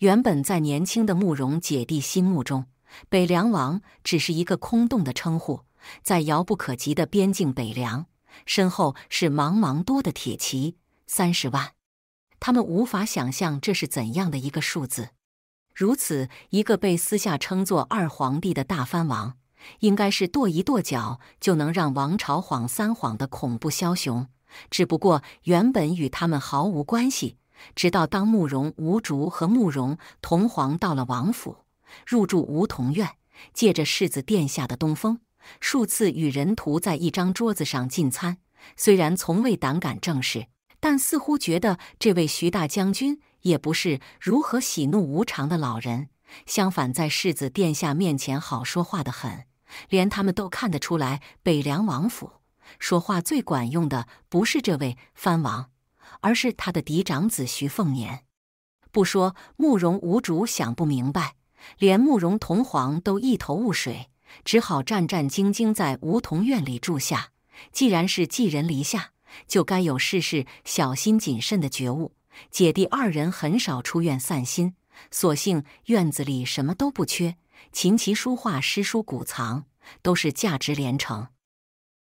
原本在年轻的慕容姐弟心目中，北凉王只是一个空洞的称呼。在遥不可及的边境北凉，身后是茫茫多的铁骑三十万，他们无法想象这是怎样的一个数字。如此一个被私下称作二皇帝的大藩王，应该是跺一跺脚就能让王朝晃三晃的恐怖枭雄，只不过原本与他们毫无关系。直到当慕容无竹和慕容同皇到了王府，入住梧桐院，借着世子殿下的东风，数次与人徒在一张桌子上进餐。虽然从未胆敢正视，但似乎觉得这位徐大将军也不是如何喜怒无常的老人。相反，在世子殿下面前好说话的很，连他们都看得出来，北凉王府说话最管用的不是这位藩王。而是他的嫡长子徐凤年，不说慕容无竹想不明白，连慕容同皇都一头雾水，只好战战兢兢在梧桐院里住下。既然是寄人篱下，就该有事事小心谨慎的觉悟。姐弟二人很少出院散心，所幸院子里什么都不缺，琴棋书画、诗书古藏都是价值连城。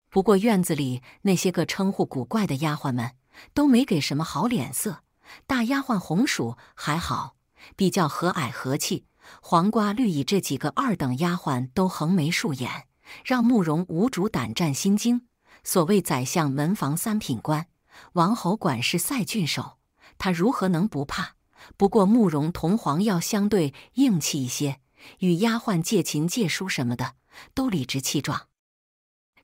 不过院子里那些个称呼古怪的丫鬟们。都没给什么好脸色，大丫鬟红薯还好，比较和蔼和气；黄瓜、绿蚁这几个二等丫鬟都横眉竖眼，让慕容无主胆战心惊。所谓“宰相门房三品官，王侯管事赛郡守”，他如何能不怕？不过慕容同黄要相对硬气一些，与丫鬟借琴借书什么的，都理直气壮。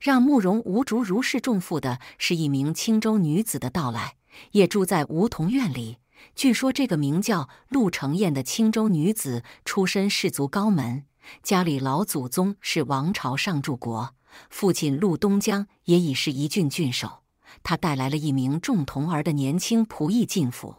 让慕容无竹如释重负的是一名青州女子的到来，也住在梧桐院里。据说这个名叫陆承彦的青州女子出身士族高门，家里老祖宗是王朝上柱国，父亲陆东江也已是一郡郡守。他带来了一名重童儿的年轻仆役进府，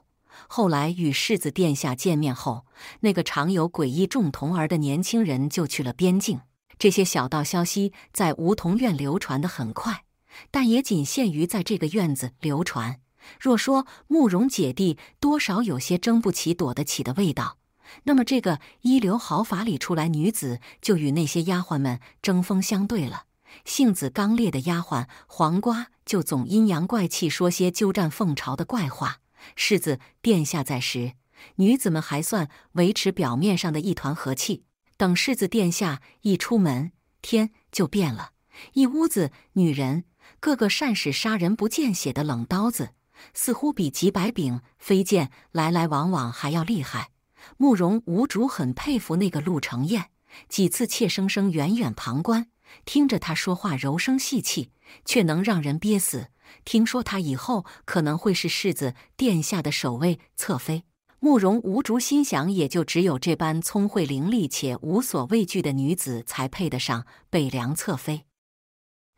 后来与世子殿下见面后，那个常有诡异重童儿的年轻人就去了边境。这些小道消息在梧桐院流传得很快，但也仅限于在这个院子流传。若说慕容姐弟多少有些争不起、躲得起的味道，那么这个一流毫法里出来女子就与那些丫鬟们针锋相对了。性子刚烈的丫鬟黄瓜就总阴阳怪气说些鸠占凤巢的怪话。世子殿下在时，女子们还算维持表面上的一团和气。等世子殿下一出门，天就变了。一屋子女人，个个善使杀人不见血的冷刀子，似乎比几百柄飞剑来来往往还要厉害。慕容无竹很佩服那个陆承彦，几次怯生生远远旁观，听着他说话柔声细气，却能让人憋死。听说他以后可能会是世子殿下的守卫侧妃。慕容无竹心想，也就只有这般聪慧伶俐且无所畏惧的女子，才配得上北凉侧妃。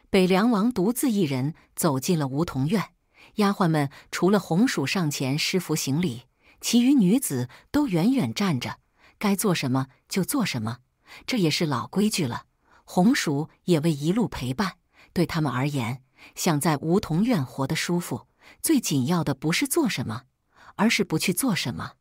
北凉王独自一人走进了梧桐院，丫鬟们除了红薯上前施福行礼，其余女子都远远站着，该做什么就做什么，这也是老规矩了。红薯也未一路陪伴，对他们而言，想在梧桐院活得舒服，最紧要的不是做什么。而是不去做什么，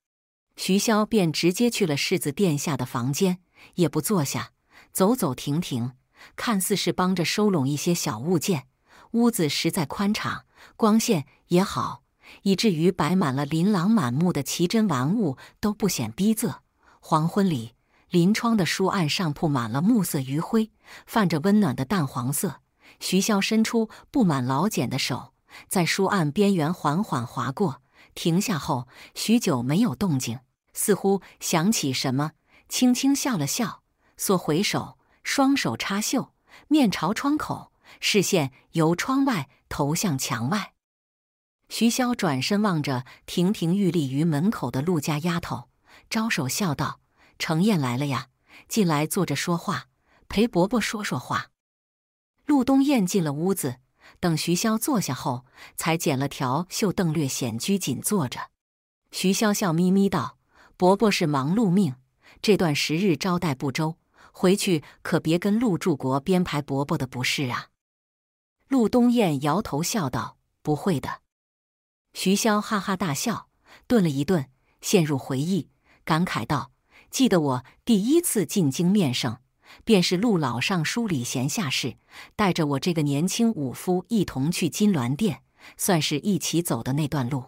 徐潇便直接去了世子殿下的房间，也不坐下，走走停停，看似是帮着收拢一些小物件。屋子实在宽敞，光线也好，以至于摆满了琳琅满目的奇珍玩物都不显逼仄。黄昏里，临窗的书案上铺满了暮色余晖，泛着温暖的淡黄色。徐潇伸出布满老茧的手，在书案边缘缓缓划过。停下后，许久没有动静，似乎想起什么，轻轻笑了笑，缩回手，双手插袖，面朝窗口，视线由窗外投向墙外。徐潇转身望着亭亭玉立于门口的陆家丫头，招手笑道：“程燕来了呀，进来坐着说话，陪伯伯说说话。”陆东燕进了屋子。等徐骁坐下后，才捡了条绣邓略显拘谨坐着。徐骁笑眯眯道：“伯伯是忙碌命，这段时日招待不周，回去可别跟陆柱国编排伯伯的不是啊。”陆东燕摇头笑道：“不会的。”徐骁哈哈大笑，顿了一顿，陷入回忆，感慨道：“记得我第一次进京面圣，便是陆老尚书礼贤下士，带着我这个年轻武夫一同去金銮殿，算是一起走的那段路。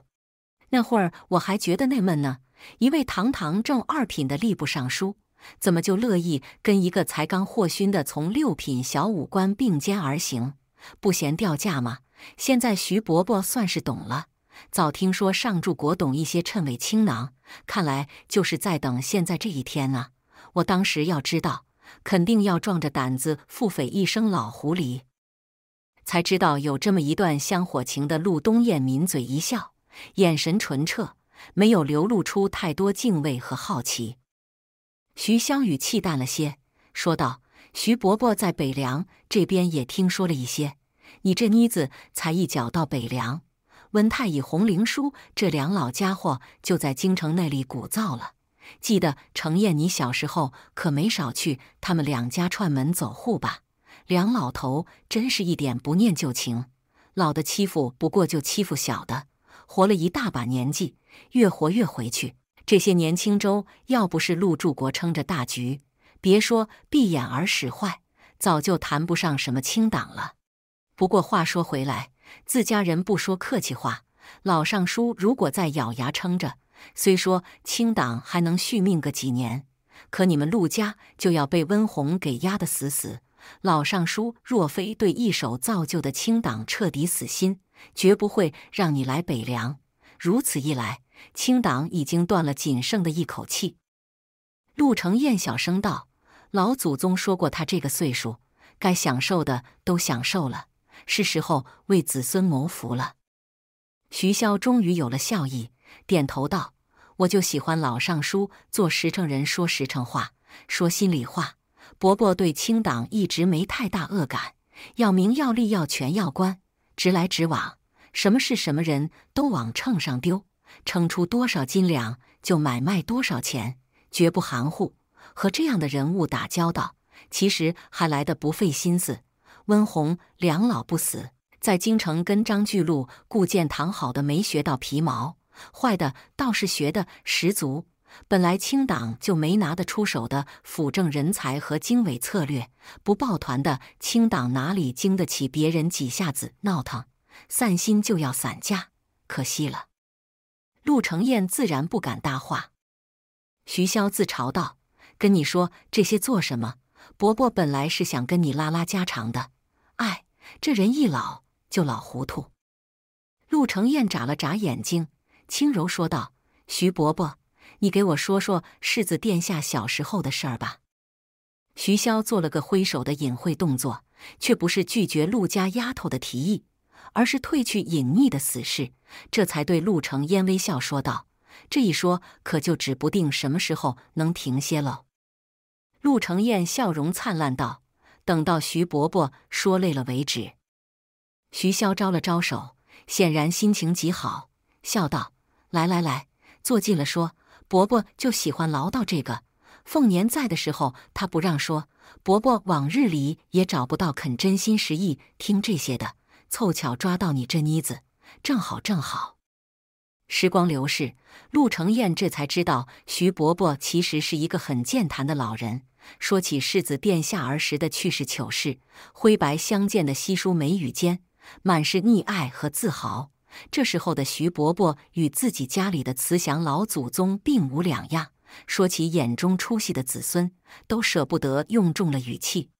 那会儿我还觉得纳闷呢，一位堂堂正二品的吏部尚书，怎么就乐意跟一个才刚获勋的从六品小武官并肩而行，不嫌掉价吗？现在徐伯伯算是懂了，早听说上柱国懂一些趁尾轻囊，看来就是在等现在这一天啊！我当时要知道。肯定要壮着胆子腹诽一声老狐狸，才知道有这么一段香火情的陆东燕抿嘴一笑，眼神纯澈，没有流露出太多敬畏和好奇。徐湘雨气淡了些，说道：“徐伯伯在北凉这边也听说了一些，你这妮子才一脚到北凉，温太乙、红灵书这两老家伙就在京城那里鼓噪了。”记得程燕，你小时候可没少去他们两家串门走户吧？梁老头真是一点不念旧情，老的欺负不过就欺负小的，活了一大把年纪，越活越回去。这些年青州要不是陆柱国撑着大局，别说闭眼儿使坏，早就谈不上什么清党了。不过话说回来，自家人不说客气话，老尚书如果再咬牙撑着。虽说清党还能续命个几年，可你们陆家就要被温红给压得死死。老尚书若非对一手造就的清党彻底死心，绝不会让你来北凉。如此一来，清党已经断了仅剩的一口气。陆承彦小声道：“老祖宗说过，他这个岁数该享受的都享受了，是时候为子孙谋福了。”徐潇终于有了笑意。点头道：“我就喜欢老尚书做实诚人，说实诚话，说心里话。伯伯对清党一直没太大恶感，要名要利要权要官，直来直往，什么事什么人都往秤上丢，称出多少斤两就买卖多少钱，绝不含糊。和这样的人物打交道，其实还来得不费心思。温红两老不死在京城跟张巨鹿、顾建堂好的，没学到皮毛。”坏的倒是学的十足，本来清党就没拿得出手的辅政人才和经纬策略，不抱团的清党哪里经得起别人几下子闹腾？散心就要散架，可惜了。陆承彦自然不敢搭话。徐潇自嘲道：“跟你说这些做什么？伯伯本来是想跟你拉拉家常的。哎，这人一老就老糊涂。”陆承彦眨了眨眼睛。轻柔说道：“徐伯伯，你给我说说世子殿下小时候的事儿吧。”徐骁做了个挥手的隐晦动作，却不是拒绝陆家丫头的提议，而是褪去隐匿的死士，这才对陆成烟微笑说道：“这一说，可就指不定什么时候能停歇了。”陆成烟笑容灿烂道：“等到徐伯伯说累了为止。”徐潇招了招手，显然心情极好，笑道。来来来，坐近了说。伯伯就喜欢唠叨这个。凤年在的时候，他不让说。伯伯往日里也找不到肯真心实意听这些的，凑巧抓到你这妮子，正好正好。时光流逝，陆承彦这才知道，徐伯伯其实是一个很健谈的老人。说起世子殿下儿时的趣事糗事，灰白相间的稀疏眉宇间，满是溺爱和自豪。这时候的徐伯伯与自己家里的慈祥老祖宗并无两样，说起眼中出息的子孙，都舍不得用重了语气。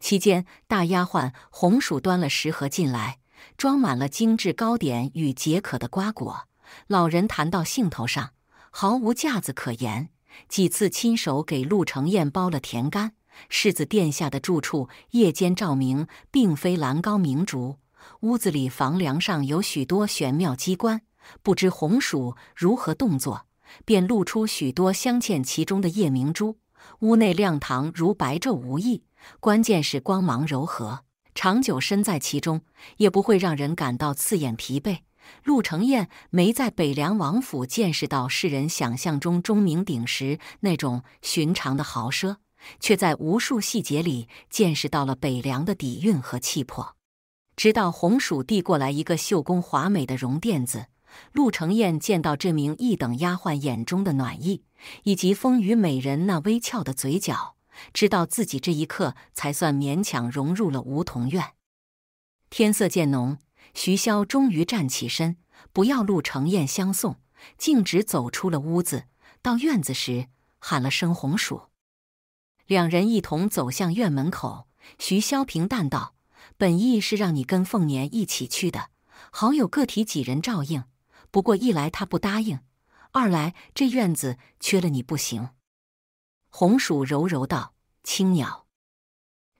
期间，大丫鬟红薯端了食盒进来，装满了精致糕点与解渴的瓜果。老人谈到兴头上，毫无架子可言，几次亲手给陆承彦包了甜干。世子殿下的住处夜间照明，并非兰高明烛。屋子里房梁上有许多玄妙机关，不知红薯如何动作，便露出许多镶嵌其中的夜明珠。屋内亮堂如白昼无异，关键是光芒柔和，长久身在其中也不会让人感到刺眼疲惫。陆承彦没在北凉王府见识到世人想象中钟鸣鼎食那种寻常的豪奢，却在无数细节里见识到了北凉的底蕴和气魄。直到红薯递过来一个绣工华美的绒垫子，陆承彦见到这名一等丫鬟眼中的暖意，以及风雨美人那微翘的嘴角，知道自己这一刻才算勉强融入了梧桐院。天色渐浓，徐潇终于站起身，不要陆承彦相送，径直走出了屋子。到院子时，喊了声“红薯”，两人一同走向院门口。徐潇平淡道。本意是让你跟凤年一起去的，好有个体几人照应。不过一来他不答应，二来这院子缺了你不行。红薯柔柔道：“青鸟，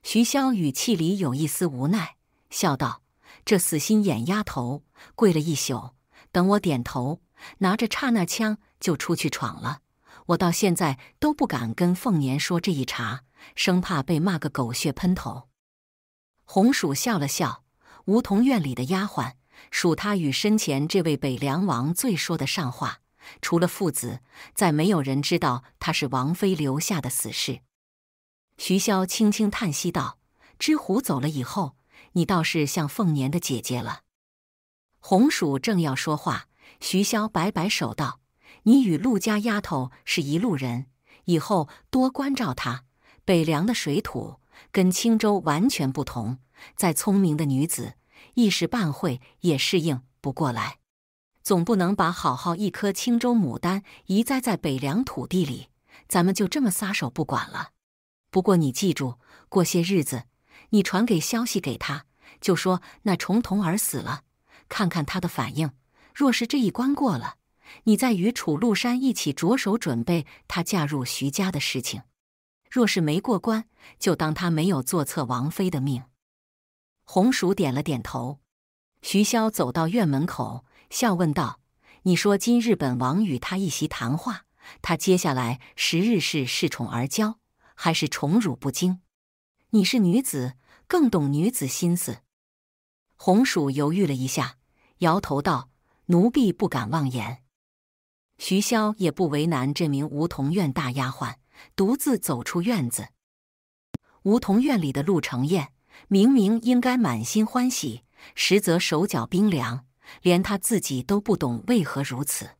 徐潇语气里有一丝无奈，笑道：‘这死心眼丫头，跪了一宿，等我点头，拿着刹那枪就出去闯了。我到现在都不敢跟凤年说这一茬，生怕被骂个狗血喷头。’”红薯笑了笑，梧桐院里的丫鬟，属他与身前这位北凉王最说得上话。除了父子，再没有人知道他是王妃留下的死士。徐潇轻轻叹息道：“知虎走了以后，你倒是像凤年的姐姐了。”红薯正要说话，徐潇摆摆手道：“你与陆家丫头是一路人，以后多关照她。北凉的水土。”跟青州完全不同，再聪明的女子一时半会也适应不过来。总不能把好好一棵青州牡丹移栽在北凉土地里，咱们就这么撒手不管了。不过你记住，过些日子你传给消息给他，就说那重瞳儿死了，看看他的反应。若是这一关过了，你再与楚禄山一起着手准备她嫁入徐家的事情。若是没过关，就当他没有做侧王妃的命。红薯点了点头。徐潇走到院门口，笑问道：“你说今日本王与他一席谈话，他接下来十日是恃宠而骄，还是宠辱不惊？你是女子，更懂女子心思。”红薯犹豫了一下，摇头道：“奴婢不敢妄言。”徐潇也不为难这名梧桐院大丫鬟。独自走出院子，梧桐院里的陆承彦明明应该满心欢喜，实则手脚冰凉，连他自己都不懂为何如此。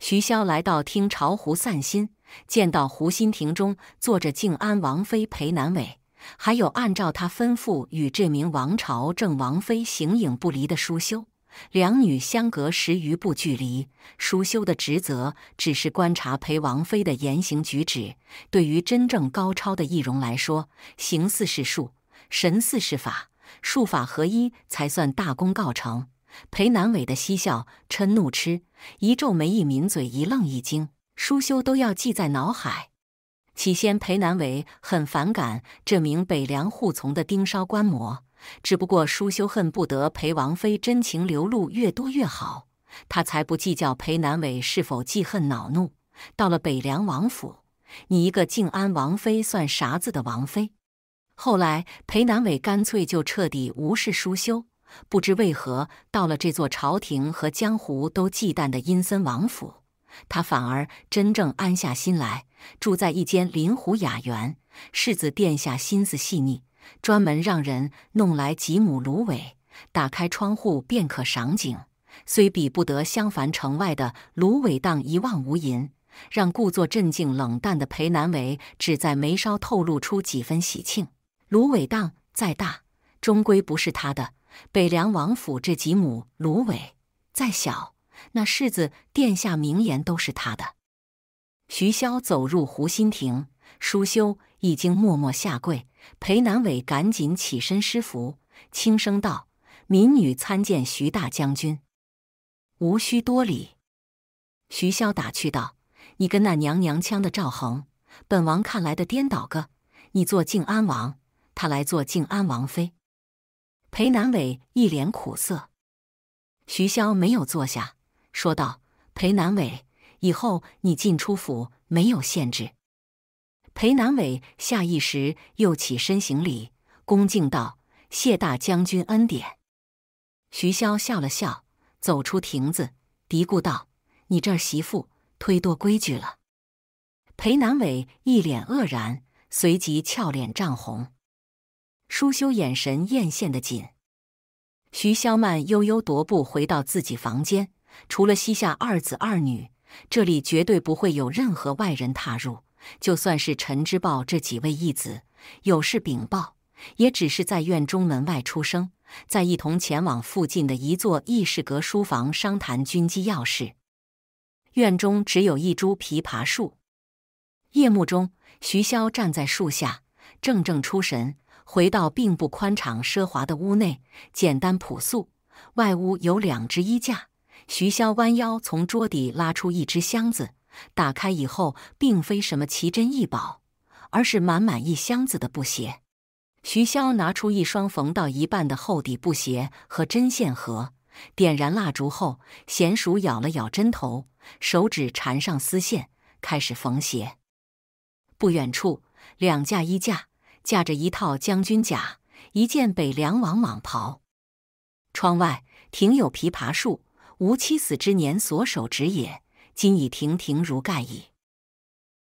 徐潇来到听潮湖散心，见到湖心亭中坐着静安王妃裴南伟，还有按照他吩咐与这名王朝正王妃形影不离的舒修。两女相隔十余步距离，舒修的职责只是观察裴王妃的言行举止。对于真正高超的易容来说，形似是术，神似是法，术法合一才算大功告成。裴南伟的嬉笑、嗔怒、痴一皱眉、一抿嘴、一愣、一惊，舒修都要记在脑海。起先，裴南伟很反感这名北凉护从的盯梢观摩。只不过舒修恨不得裴王妃真情流露越多越好，他才不计较裴南伟是否记恨恼怒。到了北凉王府，你一个静安王妃算啥子的王妃？后来裴南伟干脆就彻底无视舒修，不知为何到了这座朝廷和江湖都忌惮的阴森王府，他反而真正安下心来，住在一间临湖雅园。世子殿下心思细腻。专门让人弄来几亩芦苇，打开窗户便可赏景。虽比不得襄樊城外的芦苇荡一望无垠，让故作镇静冷淡的裴南伟只在眉梢透露出几分喜庆。芦苇荡再大，终归不是他的；北凉王府这几亩芦苇再小，那世子殿下名言都是他的。徐潇走入湖心亭，舒修已经默默下跪。裴南伟赶紧起身施福，轻声道：“民女参见徐大将军，无需多礼。”徐潇打趣道：“你跟那娘娘腔的赵恒，本王看来的颠倒个，你做靖安王，他来做靖安王妃。”裴南伟一脸苦涩。徐潇没有坐下，说道：“裴南伟，以后你进出府没有限制。”裴南伟下意识又起身行礼，恭敬道：“谢大将军恩典。”徐骁笑了笑，走出亭子，嘀咕道：“你这儿媳妇忒多规矩了。”裴南伟一脸愕然，随即俏脸涨红。舒修眼神艳羡的紧。徐潇曼悠悠踱步回到自己房间，除了膝下二子二女，这里绝对不会有任何外人踏入。就算是陈之豹这几位义子有事禀报，也只是在院中门外出声，再一同前往附近的一座议事阁书房商谈军机要事。院中只有一株枇杷树。夜幕中，徐骁站在树下，怔怔出神。回到并不宽敞奢华的屋内，简单朴素。外屋有两只衣架。徐骁弯腰从桌底拉出一只箱子。打开以后，并非什么奇珍异宝，而是满满一箱子的布鞋。徐潇拿出一双缝到一半的厚底布鞋和针线盒，点燃蜡烛后，娴熟咬了咬针头，手指缠上丝线，开始缝鞋。不远处，两架衣架架着一套将军甲，一件北凉王蟒袍。窗外庭有枇杷树，吾妻死之年所手植也。今已亭亭如盖矣。